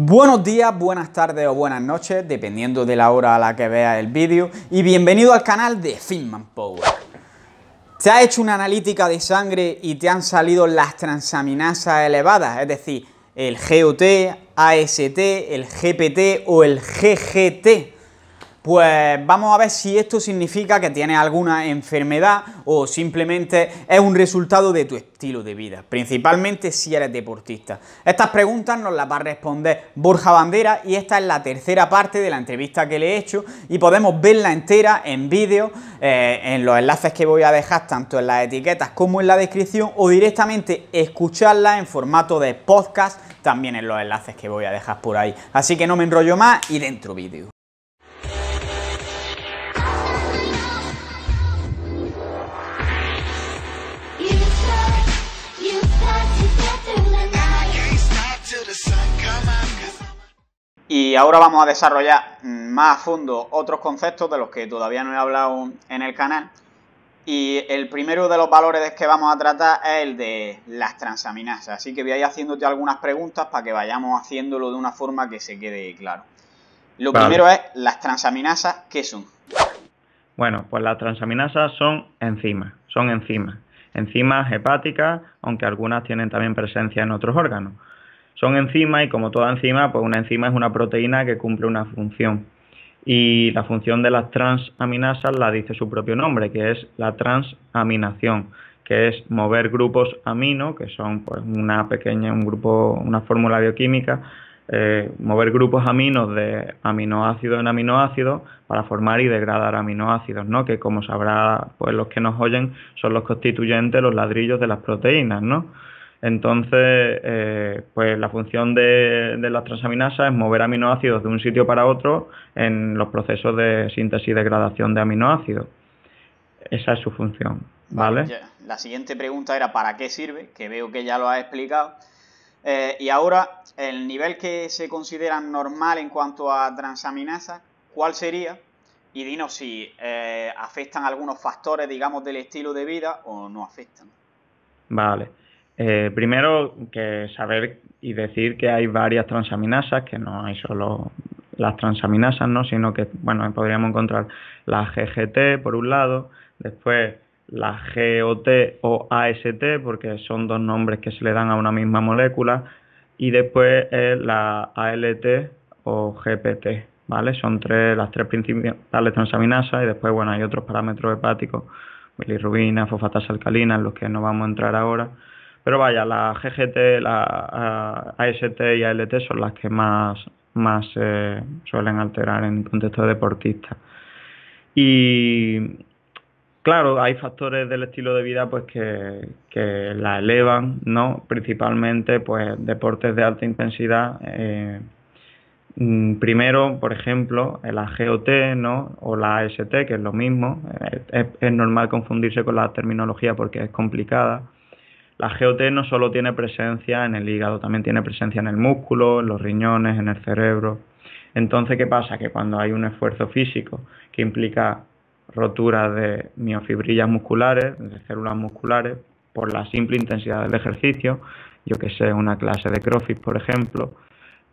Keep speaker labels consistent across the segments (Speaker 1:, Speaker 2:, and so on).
Speaker 1: Buenos días, buenas tardes o buenas noches, dependiendo de la hora a la que vea el vídeo, y bienvenido al canal de Finman Power. ¿Te ha hecho una analítica de sangre y te han salido las transaminasas elevadas? Es decir, el GOT, AST, el GPT o el GGT. Pues vamos a ver si esto significa que tienes alguna enfermedad o simplemente es un resultado de tu estilo de vida, principalmente si eres deportista. Estas preguntas nos las va a responder Borja Bandera y esta es la tercera parte de la entrevista que le he hecho y podemos verla entera en vídeo, eh, en los enlaces que voy a dejar tanto en las etiquetas como en la descripción o directamente escucharla en formato de podcast también en los enlaces que voy a dejar por ahí. Así que no me enrollo más y dentro vídeo. Y ahora vamos a desarrollar más a fondo otros conceptos de los que todavía no he hablado en el canal. Y el primero de los valores que vamos a tratar es el de las transaminasas. Así que voy a ir haciéndote algunas preguntas para que vayamos haciéndolo de una forma que se quede claro. Lo primero es las transaminasas, ¿qué son?
Speaker 2: Bueno, pues las transaminasas son enzimas, son enzimas. Enzimas hepáticas, aunque algunas tienen también presencia en otros órganos. Son enzimas y como toda enzima, pues una enzima es una proteína que cumple una función. Y la función de las transaminasas la dice su propio nombre, que es la transaminación, que es mover grupos amino, que son pues, una pequeña, un grupo, una fórmula bioquímica, eh, mover grupos aminos de aminoácido en aminoácido para formar y degradar aminoácidos, ¿no? Que como sabrá, pues los que nos oyen son los constituyentes, los ladrillos de las proteínas, ¿no? Entonces, eh, pues la función de, las transaminasas es mover aminoácidos de un sitio para otro en los procesos de síntesis y degradación de aminoácidos. Esa es su función, ¿vale?
Speaker 1: la siguiente pregunta era ¿para qué sirve? Que veo que ya lo has explicado. Eh, y ahora, el nivel que se considera normal en cuanto a transaminasas, ¿cuál sería? Y dinos si eh, afectan algunos factores, digamos, del estilo de vida o no afectan.
Speaker 2: Vale. Eh, primero, que saber y decir que hay varias transaminasas, que no hay solo las transaminasas, ¿no? sino que bueno, podríamos encontrar la GGT por un lado, después la GOT o AST, porque son dos nombres que se le dan a una misma molécula, y después eh, la ALT o GPT. ¿Vale? Son tres, las tres principales transaminasas y después bueno, hay otros parámetros hepáticos, bilirrubina, fosfatasa alcalina, en los que no vamos a entrar ahora, pero vaya, la GGT, la AST y ALT son las que más, más eh, suelen alterar en contexto deportista. Y claro, hay factores del estilo de vida pues que, la elevan, Principalmente pues deportes de alta intensidad. Eh, mm, primero, por ejemplo, la GOT o la AST, que es lo mismo. Eh, es normal confundirse con la terminología porque es complicada. La GOT no solo tiene presencia en el hígado, también tiene presencia en el músculo, en los riñones, en el cerebro. Entonces, ¿qué pasa? Que cuando hay un esfuerzo físico que implica rotura de miofibrillas musculares, de células musculares, por la simple intensidad del ejercicio, yo que sé, una clase de CrossFit, por ejemplo,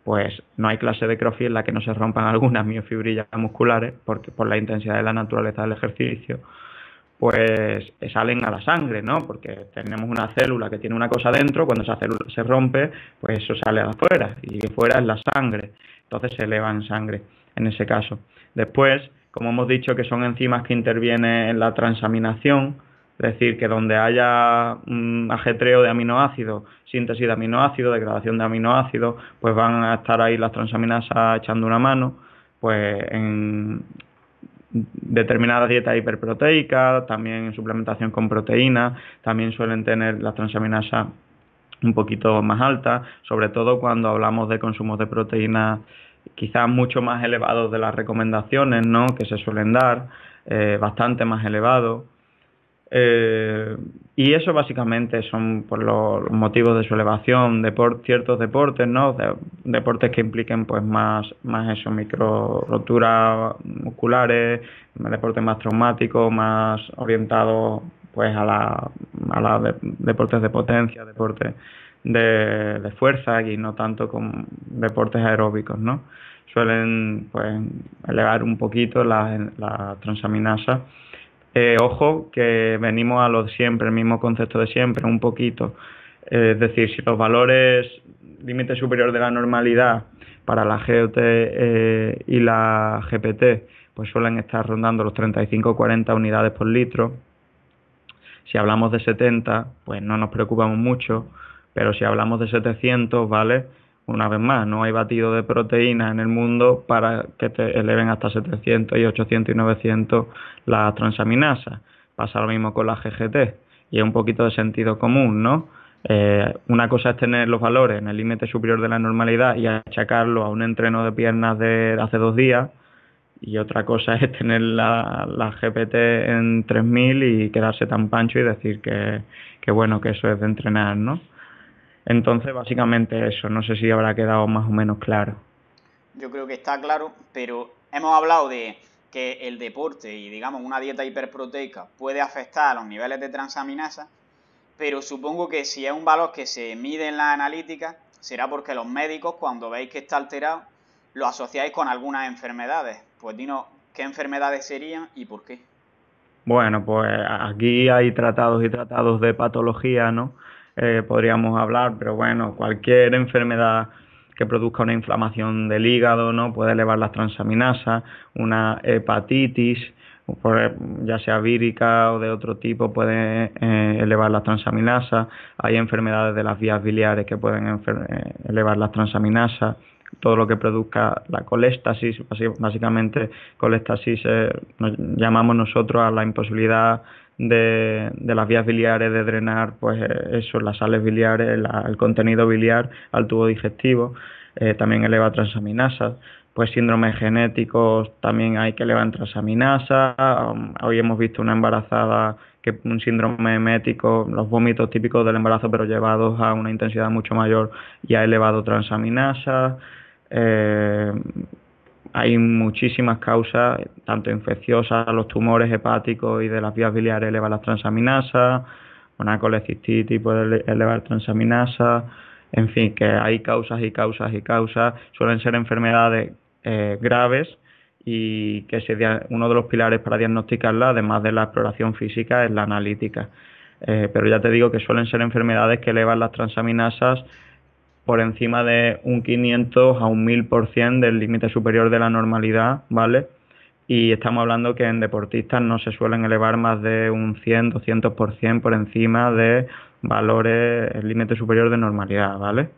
Speaker 2: pues no hay clase de CrossFit en la que no se rompan algunas miofibrillas musculares por la intensidad de la naturaleza del ejercicio pues eh, salen a la sangre, ¿no? Porque tenemos una célula que tiene una cosa dentro, cuando esa célula se rompe, pues eso sale afuera, y fuera es la sangre, entonces se eleva en sangre en ese caso. Después, como hemos dicho que son enzimas que intervienen en la transaminación, es decir, que donde haya un ajetreo de aminoácidos, síntesis de aminoácidos, degradación de aminoácidos, pues van a estar ahí las transaminas echando una mano, pues en, determinadas dietas hiperproteicas, también suplementación con proteína, también suelen tener las transaminasas un poquito más altas, sobre todo cuando hablamos de consumos de proteínas quizás mucho más elevados de las recomendaciones ¿no? que se suelen dar, eh, bastante más elevados. Eh, y eso básicamente son por pues, los motivos de su elevación, por ciertos deportes, ¿no? deportes que impliquen pues más, más eso, micro roturas musculares, deportes más traumáticos, más orientados pues a la, a la deportes de potencia, deportes de, fuerza y no tanto con deportes aeróbicos, ¿no? Suelen pues elevar un poquito la las transaminasas eh, ojo que venimos a lo siempre, el mismo concepto de siempre, un poquito. Eh, es decir, si los valores límite superior de la normalidad para la GOT eh, y la GPT pues suelen estar rondando los 35-40 unidades por litro. Si hablamos de 70, pues no nos preocupamos mucho, pero si hablamos de 700, ¿vale? una vez más, no hay batido de proteínas en el mundo para que te eleven hasta 700 y 800 y 900 las transaminasas. Pasa lo mismo con la GGT y es un poquito de sentido común, ¿no? Eh, una cosa es tener los valores en el límite superior de la normalidad y achacarlo a un entreno de piernas de hace dos días y otra cosa es tener la, la GPT en 3000 y quedarse tan pancho y decir que, que bueno, que eso es de entrenar, ¿no? Entonces, básicamente eso, no sé si habrá quedado más o menos claro.
Speaker 1: Yo creo que está claro, pero hemos hablado de que el deporte y, digamos, una dieta hiperproteica puede afectar a los niveles de transaminasa, pero supongo que si es un valor que se mide en la analítica, será porque los médicos, cuando veis que está alterado, lo asociáis con algunas enfermedades. Pues dinos, ¿qué enfermedades serían y por qué?
Speaker 2: Bueno, pues aquí hay tratados y tratados de patología, ¿no? Eh, podríamos hablar, pero bueno, cualquier enfermedad que produzca una inflamación del hígado, ¿no? Puede elevar las transaminasas, una hepatitis, ya sea vírica o de otro tipo, puede eh, elevar las transaminasas. Hay enfermedades de las vías biliares que pueden eh, elevar las transaminasas. Todo lo que produzca la coléstasis, básicamente coléstasis, nos llamamos nosotros a la imposibilidad de, las vías biliares, de drenar pues eh, eso, las sales biliares, el contenido biliar al tubo digestivo, eh, también eleva transaminasas, pues síndromes genéticos también hay que elevar transaminasas, um, hoy hemos visto una embarazada que un síndrome hemético, los vómitos típicos del embarazo pero llevados a una intensidad mucho mayor y ha elevado transaminasas. Eh, hay muchísimas causas, tanto infecciosas, los tumores hepáticos y de las vías biliares elevan las transaminasas, una colecistitis puede elevar transaminasas, en fin, que hay causas y causas y causas, suelen ser enfermedades eh, graves y que sería uno de los pilares para diagnosticarla, además de la exploración física, es la analítica. Eh, pero ya te digo que suelen ser enfermedades que elevan las transaminasas por encima de un 500 a un 1000% del límite superior de la normalidad, ¿vale? Y estamos hablando que en deportistas no se suelen elevar más de un 100, 200% por encima de valores, el límite superior de normalidad, ¿vale?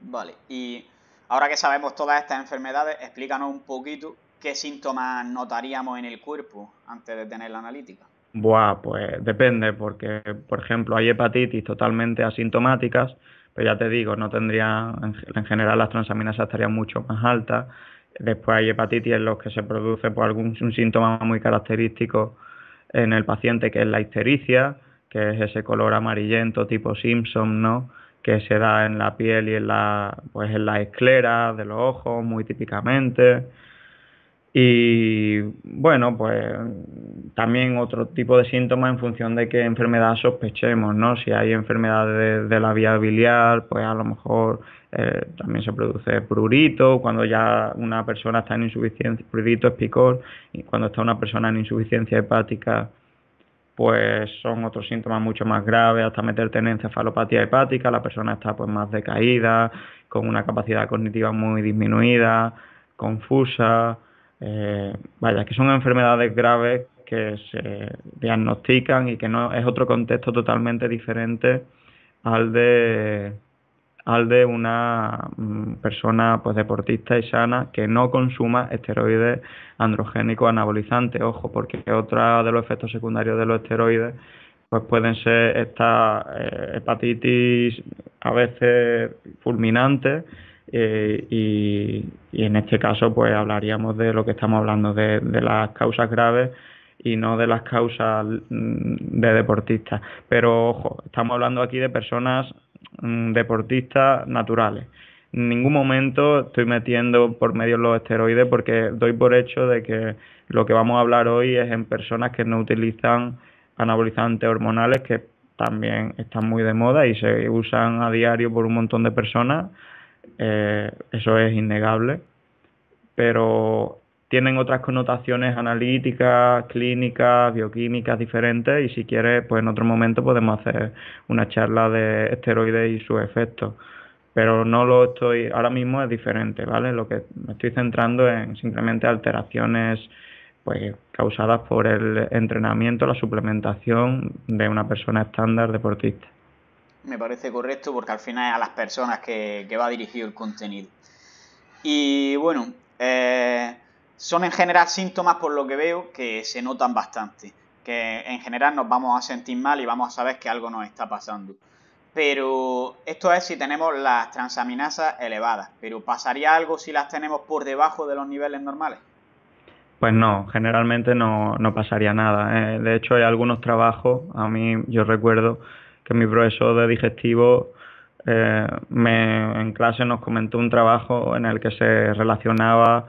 Speaker 1: Vale, y ahora que sabemos todas estas enfermedades, explícanos un poquito qué síntomas notaríamos en el cuerpo antes de tener la analítica.
Speaker 2: Buah, pues depende, porque por ejemplo hay hepatitis totalmente asintomáticas, pero ya te digo, no tendría, en general las transaminas estarían mucho más altas. Después hay hepatitis en los que se produce por algún síntoma muy característico en el paciente, que es la histericia, que es ese color amarillento tipo Simpson, ¿no? que se da en la piel y en la, pues en las escleras de los ojos muy típicamente. Y bueno, pues también otro tipo de síntomas en función de qué enfermedad sospechemos, ¿no? Si hay enfermedades de, la vía biliar, pues a lo mejor eh, también se produce prurito, cuando ya una persona está en insuficiencia, prurito es picor, y cuando está una persona en insuficiencia hepática, pues son otros síntomas mucho más graves, hasta meterte en encefalopatía hepática, la persona está pues más decaída, con una capacidad cognitiva muy disminuida, confusa, eh, vaya, que son enfermedades graves que se diagnostican y que no es otro contexto totalmente diferente al de al de una mm, persona pues deportista y sana que no consuma esteroides androgénicos anabolizantes, ojo, porque otra de los efectos secundarios de los esteroides pues pueden ser esta eh, hepatitis a veces fulminante eh, y, en este caso pues hablaríamos de lo que estamos hablando, de, de las causas graves y no de las causas mm, de deportistas. Pero ojo, estamos hablando aquí de personas mm, deportistas naturales. En ningún momento estoy metiendo por medio los esteroides porque doy por hecho de que lo que vamos a hablar hoy es en personas que no utilizan anabolizantes hormonales que también están muy de moda y se usan a diario por un montón de personas eh, eso es innegable, pero tienen otras connotaciones analíticas, clínicas, bioquímicas diferentes y si quieres, pues en otro momento podemos hacer una charla de esteroides y sus efectos. Pero no lo estoy, ahora mismo es diferente, ¿vale? Lo que me estoy centrando en simplemente alteraciones pues causadas por el entrenamiento, la suplementación de una persona estándar deportista
Speaker 1: me parece correcto porque al final es a las personas que, que va dirigido el contenido. Y bueno, eh, son en general síntomas por lo que veo que se notan bastante, que en general nos vamos a sentir mal y vamos a saber que algo nos está pasando. Pero esto es si tenemos las transaminasas elevadas, pero ¿pasaría algo si las tenemos por debajo de los niveles normales?
Speaker 2: Pues no, generalmente no, pasaría nada. Eh, de hecho, hay algunos trabajos, a mí yo recuerdo que mi profesor de digestivo eh, me, en clase nos comentó un trabajo en el que se relacionaba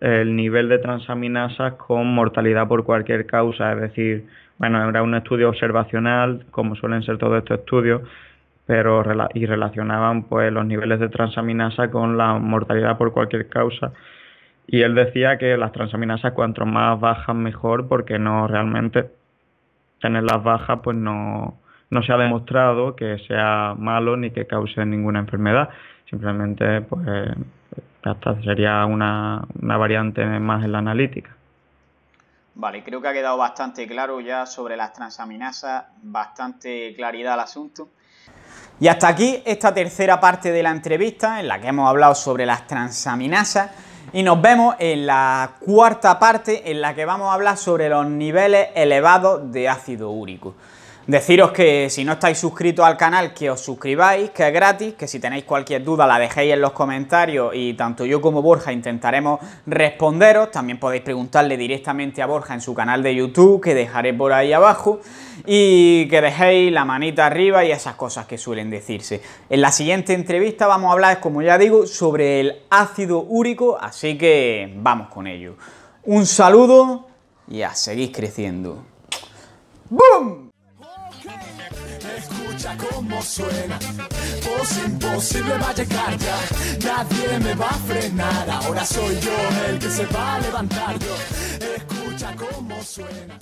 Speaker 2: el nivel de transaminasas con mortalidad por cualquier causa, es decir, bueno, era un estudio observacional, como suelen ser todos estos estudios, pero y relacionaban pues los niveles de transaminasa con la mortalidad por cualquier causa. Y él decía que las transaminasas cuanto más bajas mejor, porque no realmente tenerlas bajas pues no, no se ha demostrado que sea malo ni que cause ninguna enfermedad. Simplemente, pues, hasta sería una, una variante más en la analítica.
Speaker 1: Vale, creo que ha quedado bastante claro ya sobre las transaminasas, bastante claridad al asunto. Y hasta aquí esta tercera parte de la entrevista en la que hemos hablado sobre las transaminasas y nos vemos en la cuarta parte en la que vamos a hablar sobre los niveles elevados de ácido úrico. Deciros que si no estáis suscritos al canal, que os suscribáis, que es gratis, que si tenéis cualquier duda la dejéis en los comentarios y tanto yo como Borja intentaremos responderos. También podéis preguntarle directamente a Borja en su canal de YouTube, que dejaré por ahí abajo, y que dejéis la manita arriba y esas cosas que suelen decirse. En la siguiente entrevista vamos a hablar, como ya digo, sobre el ácido úrico, así que vamos con ello. Un saludo y a seguir creciendo. ¡Bum! Escucha cómo suena, pues imposible va a llegar ya, nadie me va a frenar, ahora soy yo el que se va a levantar, escucha cómo
Speaker 2: suena.